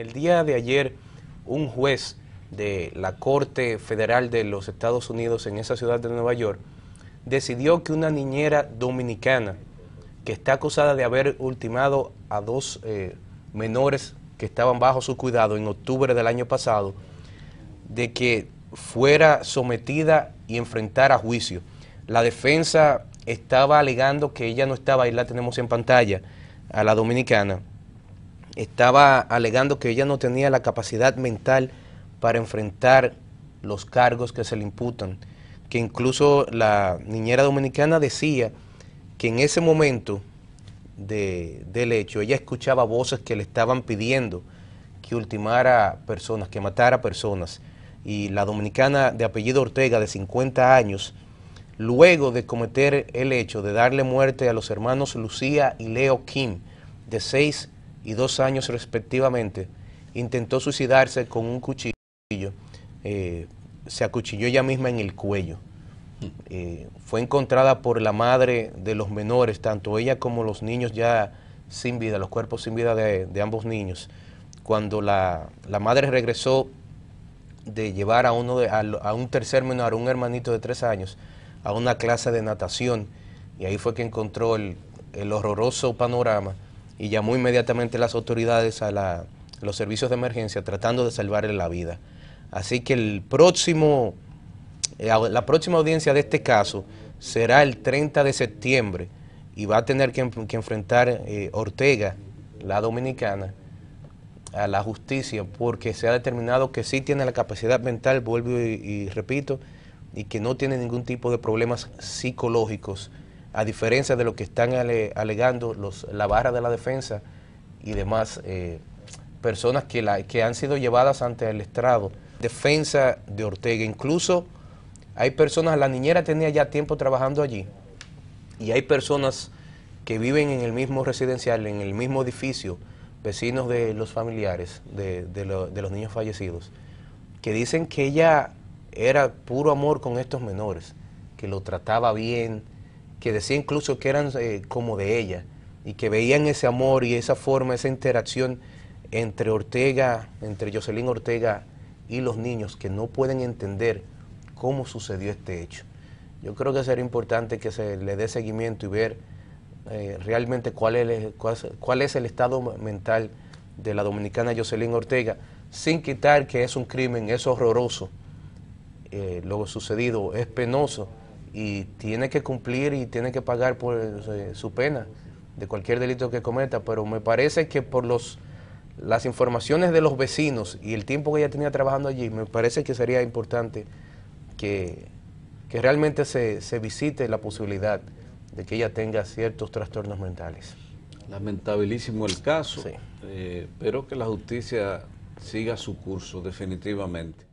el día de ayer, un juez de la Corte Federal de los Estados Unidos en esa ciudad de Nueva York decidió que una niñera dominicana que está acusada de haber ultimado a dos eh, menores que estaban bajo su cuidado en octubre del año pasado, de que fuera sometida y enfrentara juicio. La defensa estaba alegando que ella no estaba, ahí la tenemos en pantalla, a la dominicana, estaba alegando que ella no tenía la capacidad mental para enfrentar los cargos que se le imputan, que incluso la niñera dominicana decía que en ese momento de, del hecho ella escuchaba voces que le estaban pidiendo que ultimara personas, que matara personas. Y la dominicana de apellido Ortega, de 50 años, luego de cometer el hecho de darle muerte a los hermanos Lucía y Leo Kim, de 6 y dos años respectivamente, intentó suicidarse con un cuchillo. Eh, se acuchilló ella misma en el cuello. Eh, fue encontrada por la madre de los menores, tanto ella como los niños ya sin vida, los cuerpos sin vida de, ambos niños. Cuando la, madre regresó de llevar a, uno a, un tercer menor, un hermanito de tres años, a una clase de natación, y ahí fue que encontró el, el horroroso panorama y llamó inmediatamente las autoridades a los servicios de emergencia tratando de salvarle la vida. Así que el próximo, eh, la próxima audiencia de este caso será el 30 de septiembre y va a tener que, enfrentar eh, Ortega, la dominicana, a la justicia porque se ha determinado que sí tiene la capacidad mental, vuelvo y repito, y que no tiene ningún tipo de problemas psicológicos a diferencia de lo que están alegando los, la barra de la defensa y demás eh, personas que, han sido llevadas ante el estrado. Defensa de Ortega, incluso hay personas, la niñera tenía ya tiempo trabajando allí, y hay personas que viven en el mismo residencial, en el mismo edificio, vecinos de los familiares de los niños fallecidos, que dicen que ella era puro amor con estos menores, que lo trataba bien, que decía incluso que eran eh, como de ella y que veían ese amor y esa forma, esa interacción entre Ortega, entre Jocelyn Ortega y los niños que no pueden entender cómo sucedió este hecho. Yo creo que sería importante que se le dé seguimiento y ver eh, realmente cuál es, es el estado mental de la dominicana Jocelyn Ortega, sin quitar que es un crimen, es horroroso. Eh, lo sucedido es penoso, y tiene que cumplir y tiene que pagar por eh, su pena de cualquier delito que cometa, pero me parece que por los las informaciones de los vecinos y el tiempo que ella tenía trabajando allí, me parece que sería importante que, realmente se, visite la posibilidad de que ella tenga ciertos trastornos mentales. Lamentabilísimo el caso, eh, pero que la justicia siga su curso definitivamente.